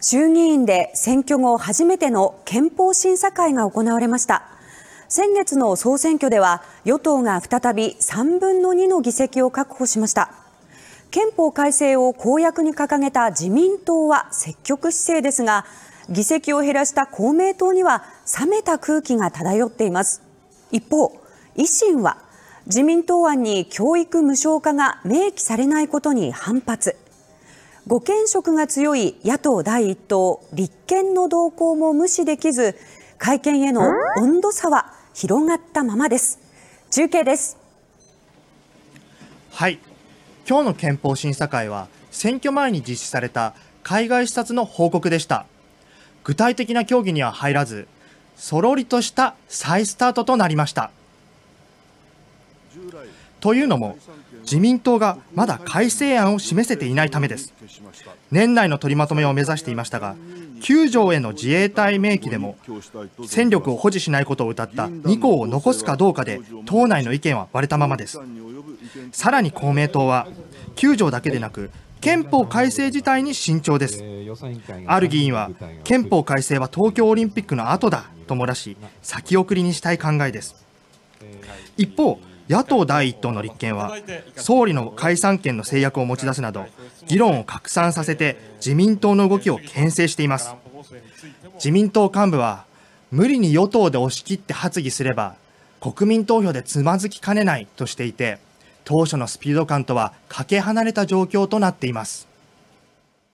衆議院で選挙後初めての憲法審査会が行われました先月の総選挙では与党が再び3分の2の議席を確保しました憲法改正を公約に掲げた自民党は積極姿勢ですが議席を減らした公明党には冷めた空気が漂っています一方維新は自民党案に教育無償化が明記されないことに反発護憲色が強い野党第一党立憲の動向も無視できず会見への温度差は広がったままです中継ですはい今日の憲法審査会は選挙前に実施された海外視察の報告でした具体的な協議には入らずそろりとした再スタートとなりました従来というのも自民党がまだ改正案を示せていないためです年内の取りまとめを目指していましたが9条への自衛隊明記でも戦力を保持しないことを謳った2項を残すかどうかで党内の意見は割れたままですさらに公明党は9条だけでなく憲法改正自体に慎重ですある議員は憲法改正は東京オリンピックの後だと漏らし先送りにしたい考えです一方野党第一党の立憲は、総理の解散権の制約を持ち出すなど、議論を拡散させて自民党の動きを牽制しています。自民党幹部は、無理に与党で押し切って発議すれば、国民投票でつまずきかねないとしていて、当初のスピード感とはかけ離れた状況となっています。